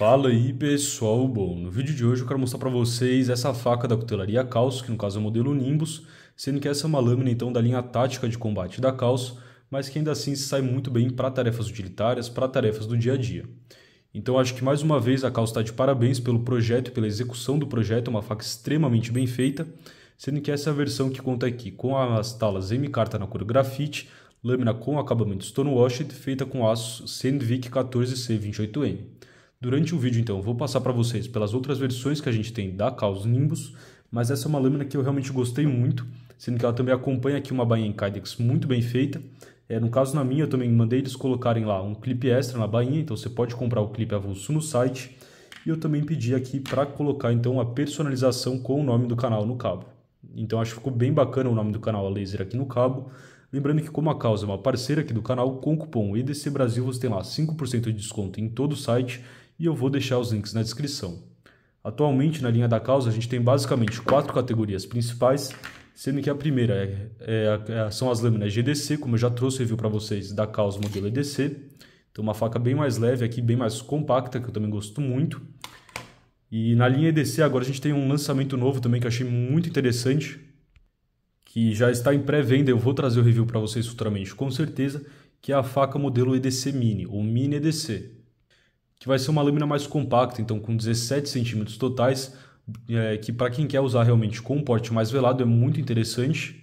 Fala aí pessoal, bom, no vídeo de hoje eu quero mostrar para vocês essa faca da cutelaria Caos, que no caso é o modelo Nimbus, sendo que essa é uma lâmina então da linha tática de combate da Caos, mas que ainda assim sai muito bem para tarefas utilitárias, para tarefas do dia a dia. Então acho que mais uma vez a Caos está de parabéns pelo projeto e pela execução do projeto, uma faca extremamente bem feita, sendo que essa é a versão que conta aqui com as talas M-Carta na cor grafite, lâmina com acabamento stonewashed, feita com aço Sandvik 14C28N. Durante o vídeo, então, vou passar para vocês pelas outras versões que a gente tem da Caos Nimbus, mas essa é uma lâmina que eu realmente gostei muito, sendo que ela também acompanha aqui uma bainha em Kydex muito bem feita. É, no caso, na minha, eu também mandei eles colocarem lá um clipe extra na bainha, então você pode comprar o clipe avulso no site. E eu também pedi aqui para colocar, então, a personalização com o nome do canal no cabo. Então, acho que ficou bem bacana o nome do canal a laser aqui no cabo. Lembrando que, como a causa é uma parceira aqui do canal, com o cupom EDC Brasil você tem lá 5% de desconto em todo o site e eu vou deixar os links na descrição. Atualmente, na linha da causa, a gente tem basicamente quatro categorias principais, sendo que a primeira é, é, é são as lâminas GDC, como eu já trouxe review para vocês, da causa modelo EDC. Então, uma faca bem mais leve aqui, bem mais compacta, que eu também gosto muito. E na linha EDC, agora a gente tem um lançamento novo também que eu achei muito interessante, que já está em pré-venda, eu vou trazer o review para vocês futuramente, com certeza, que é a faca modelo EDC Mini, ou Mini EDC que vai ser uma lâmina mais compacta, então com 17 centímetros totais, é, que para quem quer usar realmente com um porte mais velado é muito interessante.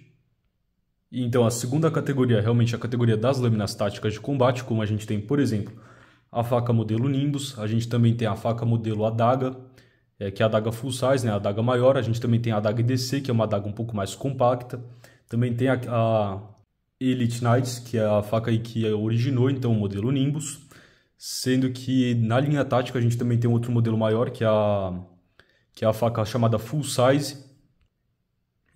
Então a segunda categoria, realmente a categoria das lâminas táticas de combate, como a gente tem, por exemplo, a faca modelo Nimbus, a gente também tem a faca modelo Adaga, é, que é a adaga full size, né, a adaga maior, a gente também tem a adaga DC que é uma adaga um pouco mais compacta, também tem a, a Elite Knights, que é a faca que originou então o modelo Nimbus, sendo que na linha tática a gente também tem outro modelo maior, que é a, que é a faca chamada full size.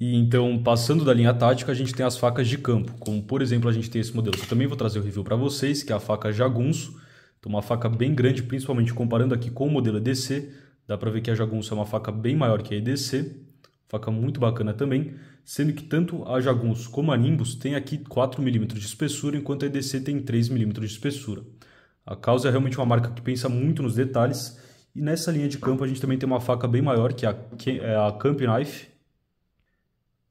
E então, passando da linha tática, a gente tem as facas de campo, como por exemplo a gente tem esse modelo que eu também vou trazer o review para vocês, que é a faca Jagunço. Então, uma faca bem grande, principalmente comparando aqui com o modelo EDC. Dá para ver que a Jagunço é uma faca bem maior que a EDC, faca muito bacana também, sendo que tanto a Jagunço como a Nimbus tem aqui 4mm de espessura, enquanto a EDC tem 3mm de espessura. A Causa é realmente uma marca que pensa muito nos detalhes. E nessa linha de campo a gente também tem uma faca bem maior, que é a, é Camp Knife,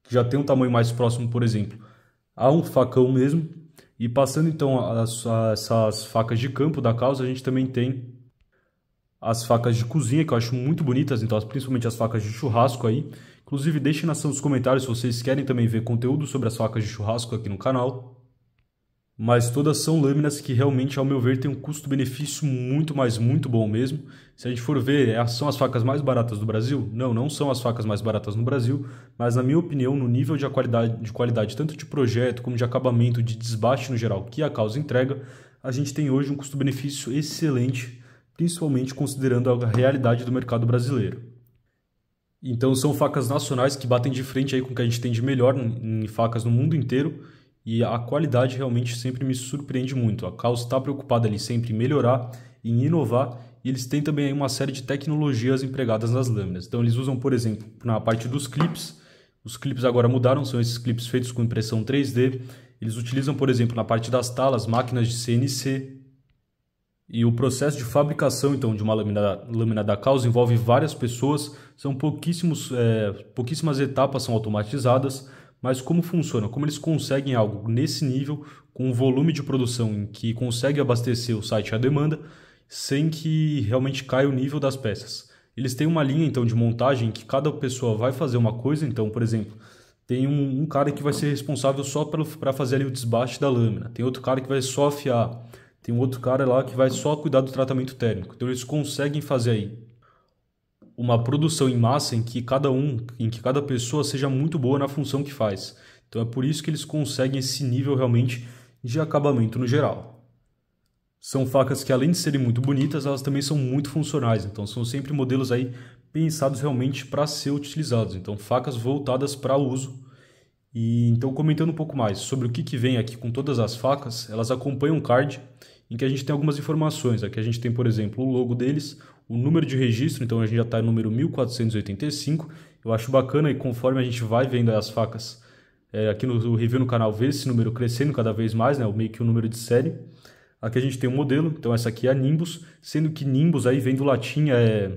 que já tem um tamanho mais próximo, por exemplo, a um facão mesmo. E passando então a, essas facas de campo da Causa, a gente também tem as facas de cozinha, que eu acho muito bonitas, então principalmente as facas de churrasco aí. Inclusive, deixem na ação dos comentários se vocês querem também ver conteúdo sobre as facas de churrasco aqui no canal mas todas são lâminas que realmente, ao meu ver, tem um custo-benefício muito mais muito bom mesmo. Se a gente for ver, é são as facas mais baratas do Brasil? Não, não são as facas mais baratas no Brasil, mas na minha opinião, no nível de qualidade, de qualidade tanto de projeto como de acabamento, de desbaste no geral que a causa entrega, a gente tem hoje um custo-benefício excelente, principalmente considerando a realidade do mercado brasileiro. Então são facas nacionais que batem de frente aí com o que a gente tem de melhor em facas no mundo inteiro e a qualidade realmente sempre me surpreende muito. A Caos está preocupada ali sempre em melhorar, em inovar e eles têm também uma série de tecnologias empregadas nas lâminas. Então eles usam, por exemplo, na parte dos clips, os clips agora mudaram, são esses clips feitos com impressão 3D. Eles utilizam, por exemplo, na parte das talas, máquinas de CNC. E o processo de fabricação então de uma lâmina, lâmina da causa envolve várias pessoas, são pouquíssimos, é, pouquíssimas etapas são automatizadas mas como funciona? Como eles conseguem algo nesse nível, com um volume de produção em que consegue abastecer o site à demanda, sem que realmente caia o nível das peças? Eles têm uma linha então de montagem que cada pessoa vai fazer uma coisa, então, por exemplo, tem um, um cara que vai ser responsável só para fazer ali o desbaste da lâmina, tem outro cara que vai só afiar, tem outro cara lá que vai só cuidar do tratamento térmico. Então eles conseguem fazer aí uma produção em massa em que cada um, em que cada pessoa seja muito boa na função que faz. Então é por isso que eles conseguem esse nível realmente de acabamento no geral. São facas que além de serem muito bonitas, elas também são muito funcionais, então são sempre modelos aí pensados realmente para ser utilizados, então facas voltadas para uso. E então comentando um pouco mais sobre o que, que vem aqui com todas as facas, elas acompanham o card em que a gente tem algumas informações. Aqui a gente tem, por exemplo, o logo deles, o número de registro, então a gente já está no número 1485. Eu acho bacana e conforme a gente vai vendo as facas é, aqui no review no canal, ver esse número crescendo cada vez mais, né, meio que o um número de série. Aqui a gente tem um modelo, então essa aqui é a Nimbus, sendo que Nimbus aí vem do latim é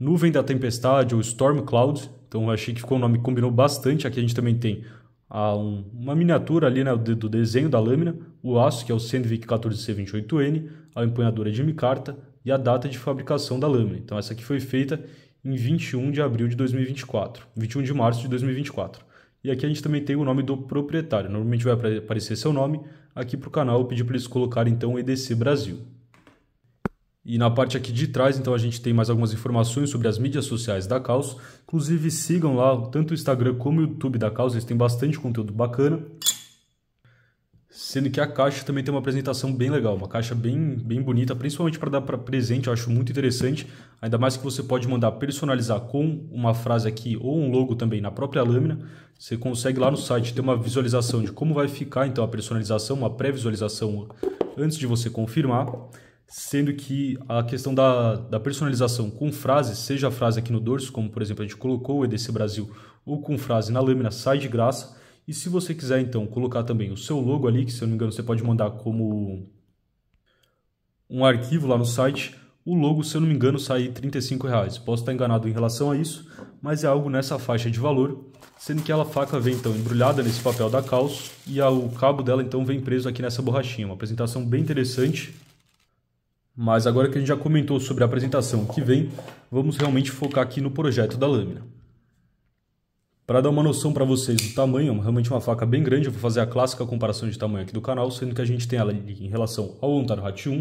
nuvem da tempestade ou storm cloud. Então eu achei que ficou um nome que combinou bastante. Aqui a gente também tem a um, uma miniatura ali né, do, do desenho da lâmina, o aço, que é o Sandvik 14C28N, a empunhadura de micarta e a data de fabricação da lâmina. Então essa aqui foi feita em 21 de abril de 2024, 21 de março de 2024. E aqui a gente também tem o nome do proprietário. Normalmente vai aparecer seu nome. Aqui para o canal eu pedi para eles colocarem então EDC Brasil. E na parte aqui de trás, então, a gente tem mais algumas informações sobre as mídias sociais da Caos. Inclusive, sigam lá tanto o Instagram como o YouTube da Caos, eles têm bastante conteúdo bacana. Sendo que a caixa também tem uma apresentação bem legal, uma caixa bem, bem bonita, principalmente para dar para presente, eu acho muito interessante. Ainda mais que você pode mandar personalizar com uma frase aqui ou um logo também na própria lâmina. Você consegue lá no site ter uma visualização de como vai ficar então a personalização, uma pré-visualização antes de você confirmar sendo que a questão da, da personalização com frases, seja a frase aqui no dorso, como por exemplo a gente colocou o EDC Brasil, ou com frase na lâmina, sai de graça. E se você quiser então colocar também o seu logo ali, que se eu não me engano você pode mandar como um arquivo lá no site, o logo, se eu não me engano, sai R$ reais. Posso estar enganado em relação a isso, mas é algo nessa faixa de valor, sendo que ela faca vem então embrulhada nesse papel da calço e o cabo dela então vem preso aqui nessa borrachinha. Uma apresentação bem interessante mas agora que a gente já comentou sobre a apresentação que vem, vamos realmente focar aqui no projeto da lâmina. Para dar uma noção para vocês do tamanho, é realmente uma faca bem grande, eu vou fazer a clássica comparação de tamanho aqui do canal, sendo que a gente tem ela em relação ao Ontario Hat 1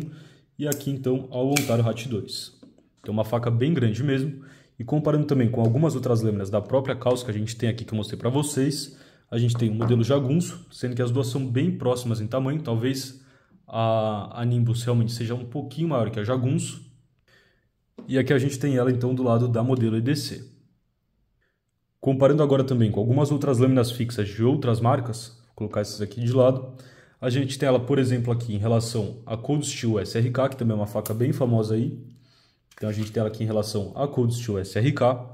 e aqui então ao Ontario Hat 2. Então uma faca bem grande mesmo, e comparando também com algumas outras lâminas da própria calça que a gente tem aqui que eu mostrei para vocês, a gente tem o modelo Jagunço, sendo que as duas são bem próximas em tamanho, talvez a, a Nimbus realmente seja um pouquinho maior que a Jagunço. E aqui a gente tem ela então do lado da modelo EDC. Comparando agora também com algumas outras lâminas fixas de outras marcas, vou colocar essas aqui de lado, a gente tem ela, por exemplo, aqui em relação à Cold Steel SRK, que também é uma faca bem famosa aí. Então a gente tem ela aqui em relação à Cold Steel SRK,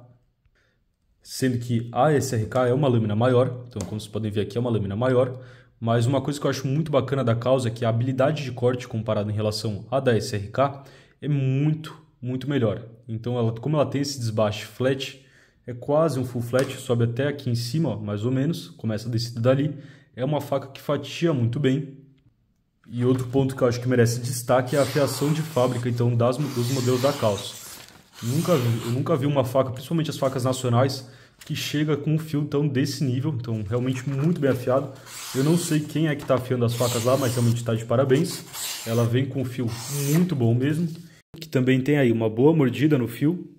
sendo que a SRK é uma lâmina maior, então como vocês podem ver aqui é uma lâmina maior, mas uma coisa que eu acho muito bacana da causa é que a habilidade de corte comparada em relação à da SRK é muito, muito melhor. Então, ela, como ela tem esse desbaste flat, é quase um full flat, sobe até aqui em cima, mais ou menos, começa a descida dali. É uma faca que fatia muito bem. E outro ponto que eu acho que merece destaque é a afiação de fábrica então das, dos modelos da calça. Nunca vi, eu nunca vi uma faca, principalmente as facas nacionais, que chega com um fio então desse nível, então realmente muito bem afiado. Eu não sei quem é que está afiando as facas lá, mas realmente está de parabéns. Ela vem com um fio muito bom mesmo, que também tem aí uma boa mordida no fio.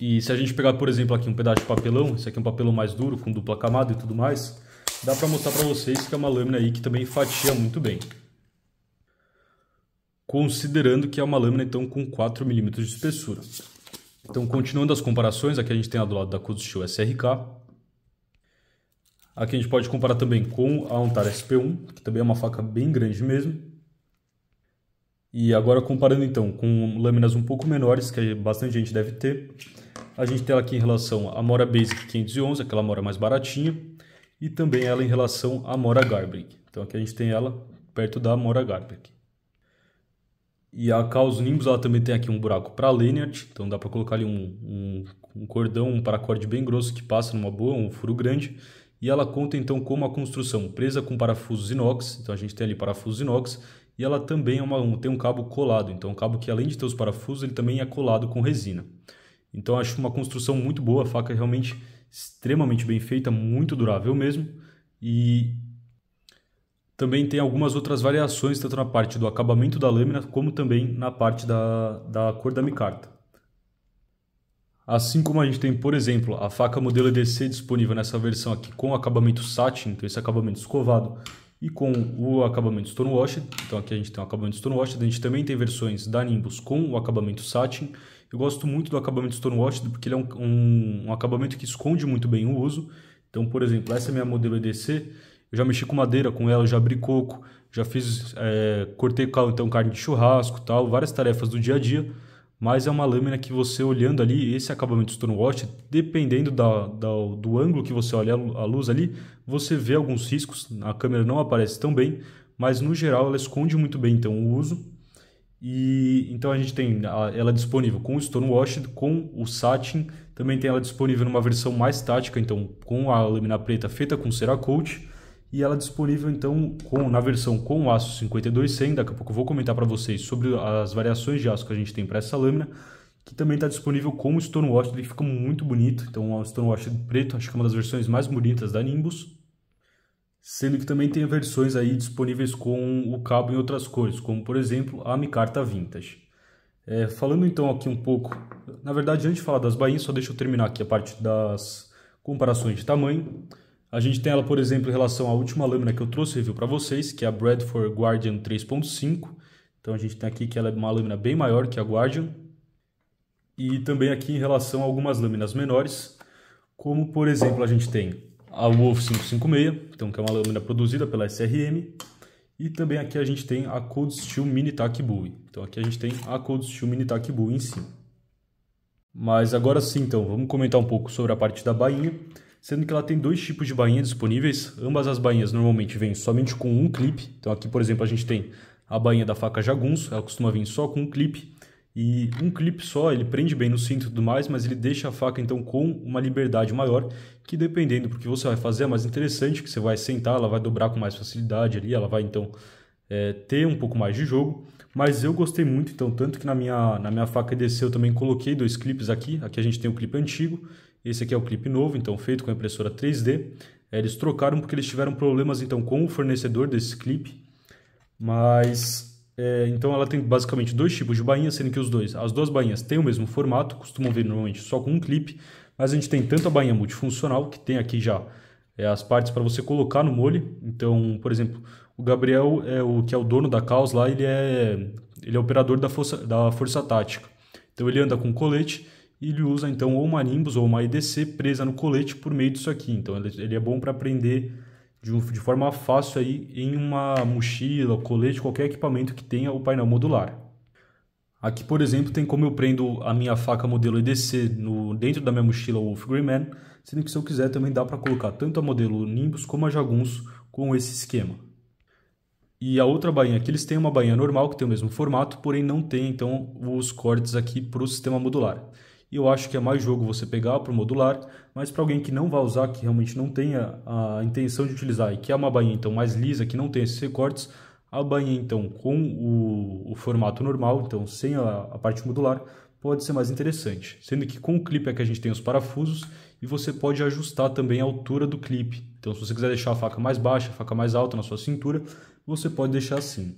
E se a gente pegar, por exemplo, aqui um pedaço de papelão, esse aqui é um papelão mais duro, com dupla camada e tudo mais, dá para mostrar para vocês que é uma lâmina aí que também fatia muito bem. Considerando que é uma lâmina então com 4 mm de espessura. Então, continuando as comparações, aqui a gente tem a do lado da Kuzushu SRK. Aqui a gente pode comparar também com a Antara SP1, que também é uma faca bem grande mesmo. E agora comparando então com lâminas um pouco menores, que bastante gente deve ter, a gente tem ela aqui em relação à Mora Basic 511, aquela Mora mais baratinha, e também ela em relação à Mora Garbrick. Então aqui a gente tem ela perto da Mora Garbrick. E a Caos Nimbus ela também tem aqui um buraco para Lanyard, então dá para colocar ali um, um, um cordão, um paracorde bem grosso que passa numa boa, um furo grande. E ela conta então com uma construção presa com parafusos inox, então a gente tem ali parafusos inox, e ela também é uma, tem um cabo colado, então um cabo que além de ter os parafusos, ele também é colado com resina. Então acho uma construção muito boa, a faca é realmente extremamente bem feita, muito durável mesmo. E também tem algumas outras variações, tanto na parte do acabamento da lâmina, como também na parte da, da cor da micarta. Assim como a gente tem, por exemplo, a faca modelo EDC disponível nessa versão aqui com acabamento satin, então esse acabamento escovado, e com o acabamento stonewashed, então aqui a gente tem o acabamento stonewashed, a gente também tem versões da Nimbus com o acabamento satin. Eu gosto muito do acabamento stonewashed porque ele é um, um, um acabamento que esconde muito bem o uso. Então, por exemplo, essa é minha modelo EDC, eu já mexi com madeira com ela, já abri coco, já fiz, é, cortei então carne de churrasco tal, várias tarefas do dia a dia. Mas é uma lâmina que você olhando ali, esse acabamento Stonewash, dependendo da, da, do ângulo que você olha a luz ali, você vê alguns riscos, a câmera não aparece tão bem, mas no geral ela esconde muito bem então o uso. E então a gente tem ela disponível com o Stonewash, com o satin, também tem ela disponível numa versão mais tática, então com a lâmina preta feita com cerakote e ela é disponível então com, na versão com o aço 5200, daqui a pouco eu vou comentar para vocês sobre as variações de aço que a gente tem para essa lâmina, que também está disponível como Stonewash, ele fica muito bonito, então é um Stonewash preto, acho que é uma das versões mais bonitas da Nimbus, sendo que também tem versões aí disponíveis com o cabo em outras cores, como por exemplo a Micarta Vintage. É, falando então aqui um pouco, na verdade antes de falar das bainhas, só deixa eu terminar aqui a parte das comparações de tamanho, a gente tem ela, por exemplo, em relação à última lâmina que eu trouxe review para vocês, que é a Bradford Guardian 3.5. Então a gente tem aqui que ela é uma lâmina bem maior que a Guardian. E também aqui em relação a algumas lâminas menores, como por exemplo a gente tem a Wolf 556, então que é uma lâmina produzida pela SRM, e também aqui a gente tem a Cold Steel Mini Tac Então aqui a gente tem a Cold Steel Mini Tac em cima Mas agora sim, então, vamos comentar um pouco sobre a parte da bainha sendo que ela tem dois tipos de bainha disponíveis. Ambas as bainhas normalmente vêm somente com um clipe. Então aqui, por exemplo, a gente tem a bainha da faca jagunço, ela costuma vir só com um clipe. E um clipe só, ele prende bem no cinto e tudo mais, mas ele deixa a faca então com uma liberdade maior, que dependendo do que você vai fazer é mais interessante, que você vai sentar, ela vai dobrar com mais facilidade ali, ela vai então é, ter um pouco mais de jogo. Mas eu gostei muito, então, tanto que na minha, na minha faca EDC eu também coloquei dois clipes aqui. Aqui a gente tem o um clipe antigo esse aqui é o clipe novo, então feito com a impressora 3D. É, eles trocaram porque eles tiveram problemas então com o fornecedor desse clipe. Mas é, então ela tem basicamente dois tipos de bainha, sendo que os dois, as duas bainhas têm o mesmo formato, costumam vir normalmente só com um clipe, mas a gente tem tanto a bainha multifuncional que tem aqui já é, as partes para você colocar no molho. Então, por exemplo, o Gabriel é o que é o dono da Caos lá, ele é ele é operador da força da força tática. Então ele anda com colete e ele usa então ou Nimbus ou uma EDC presa no colete por meio disso aqui. Então ele, é bom para prender de, um, de, forma fácil aí em uma mochila, colete, qualquer equipamento que tenha o painel modular. Aqui, por exemplo, tem como eu prendo a minha faca modelo EDC no, dentro da minha mochila Wolf Greyman, sendo que se eu quiser também dá para colocar tanto a modelo Nimbus como a Jaguns com esse esquema. E a outra bainha aqui, eles têm uma bainha normal que tem o mesmo formato, porém não tem então os cortes aqui para o sistema modular. E eu acho que é mais jogo você pegar para o modular, mas para alguém que não vai usar, que realmente não tenha a intenção de utilizar e que é uma bainha então mais lisa, que não tem esses recortes, a bainha então com o, o formato normal, então sem a, a parte modular, pode ser mais interessante. Sendo que com o clipe é que a gente tem os parafusos e você pode ajustar também a altura do clipe. Então se você quiser deixar a faca mais baixa, a faca mais alta na sua cintura, você pode deixar assim.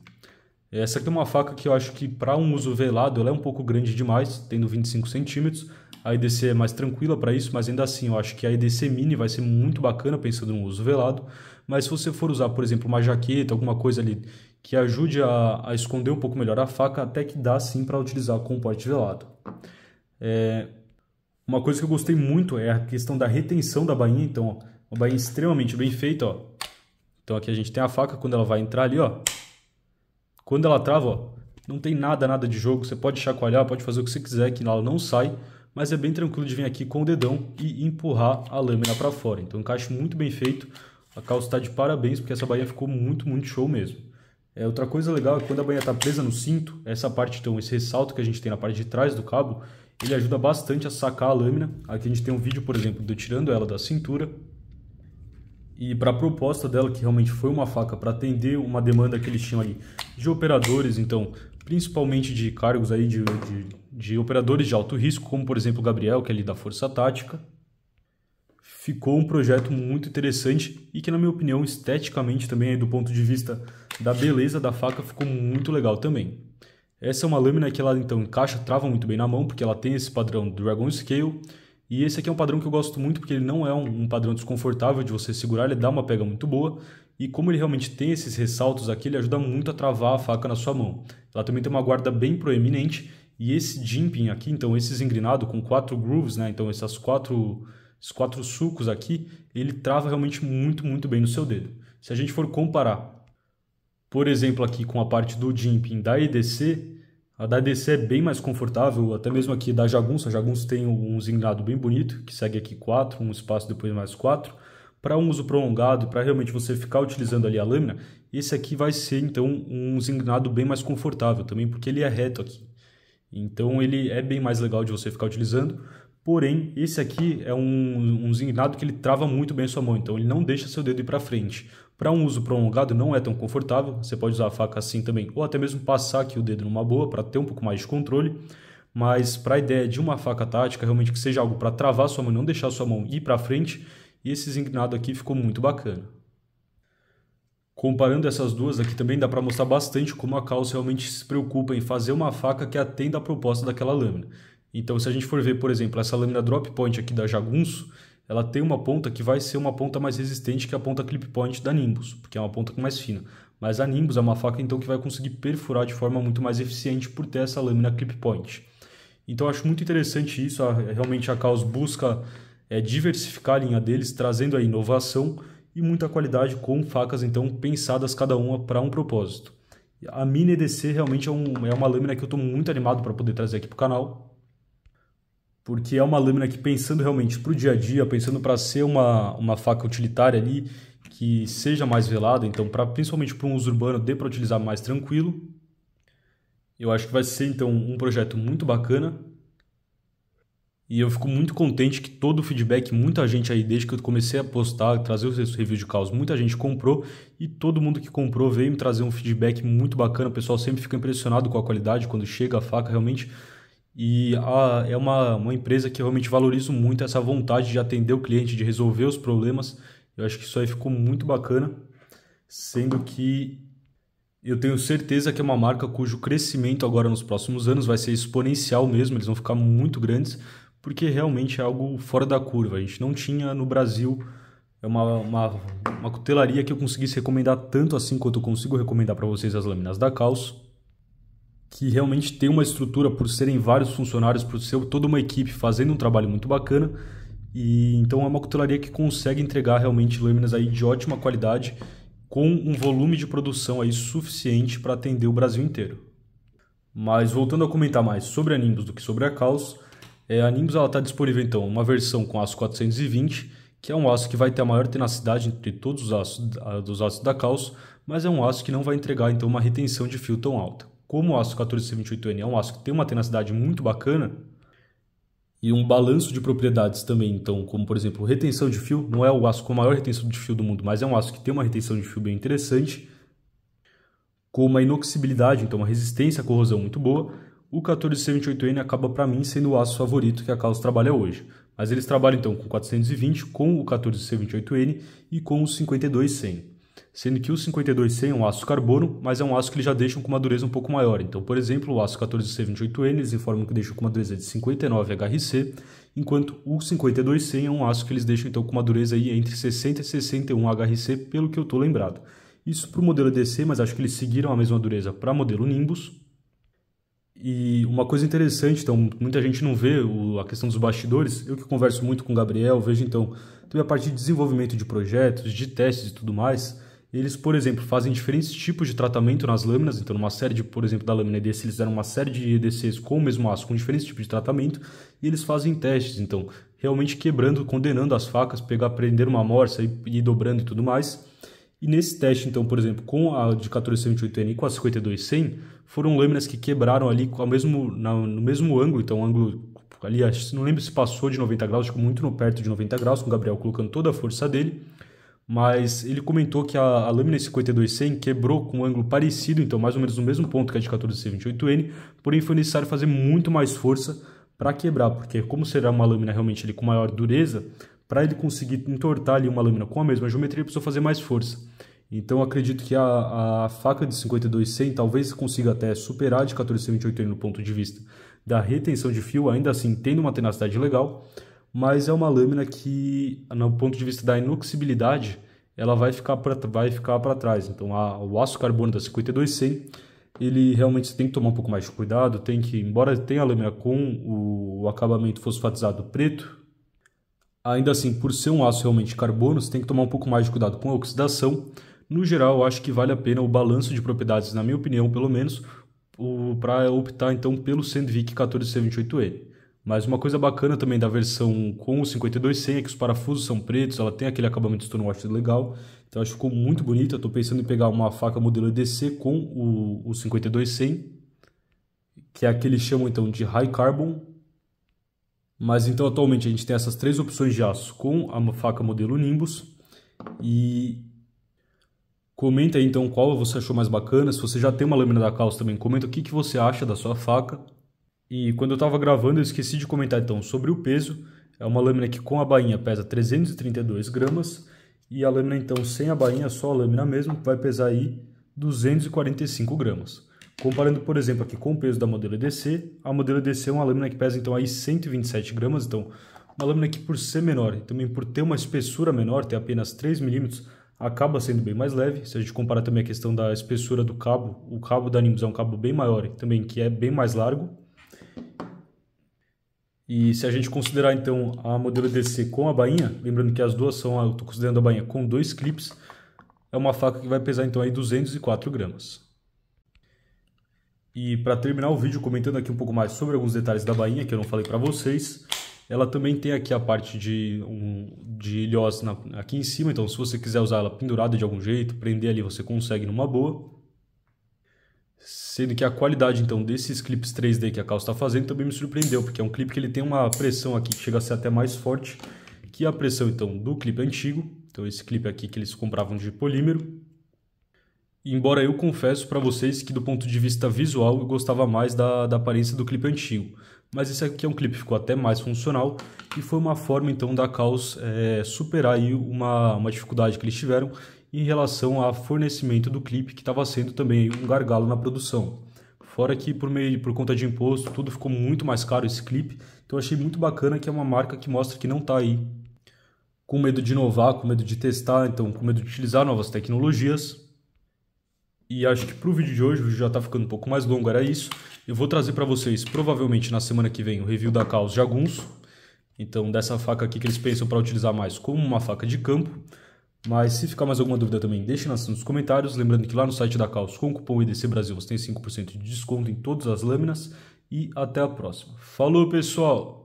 Essa aqui é uma faca que eu acho que para um uso velado ela é um pouco grande demais, tendo 25 centímetros. A EDC é mais tranquila para isso, mas ainda assim eu acho que a EDC Mini vai ser muito bacana pensando no uso velado. Mas se você for usar, por exemplo, uma jaqueta, alguma coisa ali que ajude a, a esconder um pouco melhor a faca, até que dá sim para utilizar com porte velado. É... Uma coisa que eu gostei muito é a questão da retenção da bainha. Então, ó, uma bainha extremamente bem feita. Ó. Então aqui a gente tem a faca, quando ela vai entrar ali, ó, quando ela trava, ó, não tem nada, nada de jogo. Você pode chacoalhar, pode fazer o que você quiser, que ela não sai. Mas é bem tranquilo de vir aqui com o dedão e empurrar a lâmina para fora. Então, encaixe muito bem feito. A calça está de parabéns, porque essa bainha ficou muito, muito show mesmo. É, outra coisa legal é que quando a bainha está presa no cinto, essa parte, então, esse ressalto que a gente tem na parte de trás do cabo, ele ajuda bastante a sacar a lâmina. Aqui a gente tem um vídeo, por exemplo, de eu tirando ela da cintura e para a proposta dela, que realmente foi uma faca para atender uma demanda que eles tinham ali de operadores, então, principalmente de cargos aí de, de, de operadores de alto risco, como por exemplo o Gabriel, que é ali da Força Tática. Ficou um projeto muito interessante e que, na minha opinião, esteticamente também, aí, do ponto de vista da beleza da faca, ficou muito legal também. Essa é uma lâmina que ela então encaixa, trava muito bem na mão, porque ela tem esse padrão Dragon Scale e esse aqui é um padrão que eu gosto muito porque ele não é um, um, padrão desconfortável de você segurar, ele dá uma pega muito boa. E como ele realmente tem esses ressaltos aqui, ele ajuda muito a travar a faca na sua mão. Ela também tem uma guarda bem proeminente e esse jimping aqui, então esse zingrinado com quatro grooves, né? Então essas quatro, esses quatro sulcos aqui, ele trava realmente muito, muito bem no seu dedo. Se a gente for comparar, por exemplo, aqui com a parte do jimping da EDC, a da DC é bem mais confortável, até mesmo aqui da Jagunço. A Jagunça tem um zingrado bem bonito, que segue aqui 4, um espaço depois mais 4. Para um uso prolongado, para realmente você ficar utilizando ali a lâmina, esse aqui vai ser então um zingrado bem mais confortável também, porque ele é reto aqui. Então ele é bem mais legal de você ficar utilizando. Porém, esse aqui é um, um que ele trava muito bem a sua mão, então ele não deixa seu dedo ir para frente. Para um uso prolongado não é tão confortável, você pode usar a faca assim também, ou até mesmo passar aqui o dedo numa boa para ter um pouco mais de controle. Mas para a ideia de uma faca tática, realmente que seja algo para travar sua mão, não deixar sua mão ir para frente, esse zignado aqui ficou muito bacana. Comparando essas duas aqui também dá para mostrar bastante como a Caos realmente se preocupa em fazer uma faca que atenda à proposta daquela lâmina. Então, se a gente for ver, por exemplo, essa lâmina drop point aqui da Jagunço, ela tem uma ponta que vai ser uma ponta mais resistente que a ponta clip point da Nimbus, porque é uma ponta mais fina. Mas a Nimbus é uma faca então que vai conseguir perfurar de forma muito mais eficiente por ter essa lâmina clip point. Então acho muito interessante isso, a, realmente a Caos busca é, diversificar a linha deles, trazendo a inovação e muita qualidade com facas então pensadas cada uma para um propósito. A Mini EDC realmente é, um, é uma lâmina que eu estou muito animado para poder trazer aqui para o canal, porque é uma lâmina que pensando realmente para o dia a dia, pensando para ser uma, uma faca utilitária ali, que seja mais velada, então pra, principalmente para um uso urbano dê para utilizar mais tranquilo. Eu acho que vai ser então um projeto muito bacana. E eu fico muito contente que todo o feedback, muita gente aí, desde que eu comecei a postar, trazer os reviews de caos, muita gente comprou e todo mundo que comprou veio me trazer um feedback muito bacana. O pessoal sempre fica impressionado com a qualidade quando chega a faca, realmente e a, ah, é uma, uma empresa que realmente valorizo muito essa vontade de atender o cliente, de resolver os problemas. Eu acho que isso aí ficou muito bacana, sendo que eu tenho certeza que é uma marca cujo crescimento agora nos próximos anos vai ser exponencial mesmo, eles vão ficar muito grandes, porque realmente é algo fora da curva. A gente não tinha no Brasil é uma, uma, uma cutelaria que eu conseguisse recomendar tanto assim quanto eu consigo recomendar para vocês as lâminas da Calço que realmente tem uma estrutura por serem vários funcionários, por ser toda uma equipe fazendo um trabalho muito bacana. E então é uma cutelaria que consegue entregar realmente lâminas aí de ótima qualidade com um volume de produção aí suficiente para atender o Brasil inteiro. Mas voltando a comentar mais sobre a Nimbus do que sobre a Caos, é, a Nimbus está disponível então uma versão com aço 420, que é um aço que vai ter a maior tenacidade entre todos os aços, dos aços da Caos, mas é um aço que não vai entregar então uma retenção de fio tão alta como o aço 1428N é um aço que tem uma tenacidade muito bacana, e um balanço de propriedades também, então, como por exemplo, retenção de fio, não é o aço com a maior retenção de fio do mundo, mas é um aço que tem uma retenção de fio bem interessante, com uma inoxibilidade, então uma resistência à corrosão muito boa, o 1428N acaba para mim sendo o aço favorito que a Caos trabalha hoje. Mas eles trabalham então com 420, com o 1428N e com o 52100 sendo que o 52C é um aço carbono, mas é um aço que eles já deixam com uma dureza um pouco maior. Então, por exemplo, o aço 14C28N eles informam que deixam com uma dureza de 59HRC, enquanto o 52C é um aço que eles deixam então com uma dureza aí entre 60 e 61 HRC, pelo que eu estou lembrado. Isso para o modelo DC, mas acho que eles seguiram a mesma dureza para o modelo Nimbus, e uma coisa interessante, então, muita gente não vê o, a questão dos bastidores. Eu que converso muito com o Gabriel, vejo então, também a parte de desenvolvimento de projetos, de testes e tudo mais. Eles, por exemplo, fazem diferentes tipos de tratamento nas lâminas, então numa série de, por exemplo, da lâmina EDC, eles deram uma série de EDCs com o mesmo aço, com diferentes tipos de tratamento, e eles fazem testes, então realmente quebrando, condenando as facas, pegar, prender uma amorça e ir dobrando e tudo mais. E nesse teste, então, por exemplo, com a de 1428N e com a 52100, foram lâminas que quebraram ali ao mesmo, na, no mesmo ângulo, então ângulo ali, não lembro se passou de 90 graus, ficou muito no perto de 90 graus, com o Gabriel colocando toda a força dele mas ele comentou que a, a lâmina 5200 quebrou com um ângulo parecido, então mais ou menos no mesmo ponto que a de 1428N, porém foi necessário fazer muito mais força para quebrar, porque como será uma lâmina realmente ali, com maior dureza, para ele conseguir entortar ali uma lâmina com a mesma geometria, precisou fazer mais força. Então acredito que a, a faca de 5200 talvez consiga até superar a de 1428N no ponto de vista da retenção de fio, ainda assim tendo uma tenacidade legal, mas é uma lâmina que, no ponto de vista da inoxibilidade, ela vai ficar para vai ficar para trás. Então, a, o aço carbono da 5200 ele realmente tem que tomar um pouco mais de cuidado, tem que, embora tenha a lâmina com o, o acabamento fosfatizado preto, ainda assim, por ser um aço realmente carbono, você tem que tomar um pouco mais de cuidado com a oxidação. No geral, eu acho que vale a pena o balanço de propriedades, na minha opinião, pelo menos, para optar então pelo Sandvik 14C28E. Mas uma coisa bacana também da versão com o 5200 é que os parafusos são pretos, ela tem aquele acabamento de legal. Então acho que ficou muito bonita. Estou pensando em pegar uma faca modelo EDC com o, o 5200, que é aquele que chamam então de High Carbon. Mas então atualmente a gente tem essas três opções de aço com a faca modelo Nimbus. E comenta aí então qual você achou mais bacana. Se você já tem uma lâmina da Caos também, comenta o que, que você acha da sua faca. E quando eu estava gravando, eu esqueci de comentar então sobre o peso. É uma lâmina que com a bainha pesa 332 gramas e a lâmina então sem a bainha, só a lâmina mesmo, vai pesar aí 245 gramas. Comparando, por exemplo, aqui com o peso da modelo EDC, a modelo EDC é uma lâmina que pesa então aí 127 gramas, então uma lâmina que por ser menor e também por ter uma espessura menor, ter apenas 3 milímetros, acaba sendo bem mais leve. Se a gente comparar também a questão da espessura do cabo, o cabo da Nimbus é um cabo bem maior e também que é bem mais largo, e se a gente considerar então a modelo DC com a bainha, lembrando que as duas são, eu estou considerando a bainha com dois clips, é uma faca que vai pesar então aí 204 gramas. E para terminar o vídeo comentando aqui um pouco mais sobre alguns detalhes da bainha que eu não falei para vocês, ela também tem aqui a parte de, um, de ilhós na, aqui em cima, então se você quiser usar ela pendurada de algum jeito, prender ali você consegue numa boa. Sendo que a qualidade, então, desses clipes 3D que a Caos está fazendo também me surpreendeu, porque é um clipe que ele tem uma pressão aqui que chega a ser até mais forte que a pressão, então, do clipe antigo. Então, esse clipe aqui que eles compravam de polímero. Embora eu confesso para vocês que, do ponto de vista visual, eu gostava mais da, da aparência do clipe antigo. Mas esse aqui é um clipe que ficou até mais funcional e foi uma forma, então, da Caos é, superar aí uma, uma dificuldade que eles tiveram em relação ao fornecimento do clipe, que estava sendo também um gargalo na produção. Fora que por meio por conta de imposto, tudo ficou muito mais caro esse clipe. Então achei muito bacana que é uma marca que mostra que não está aí com medo de inovar, com medo de testar, então com medo de utilizar novas tecnologias. E acho que para o vídeo de hoje, o vídeo já está ficando um pouco mais longo, era isso. Eu vou trazer para vocês, provavelmente na semana que vem, o review da Caos Jagunço. Então, dessa faca aqui que eles pensam para utilizar mais como uma faca de campo. Mas se ficar mais alguma dúvida também, deixe nos comentários. Lembrando que lá no site da Caos, com o cupom IDC Brasil, você tem 5% de desconto em todas as lâminas. E até a próxima. Falou, pessoal!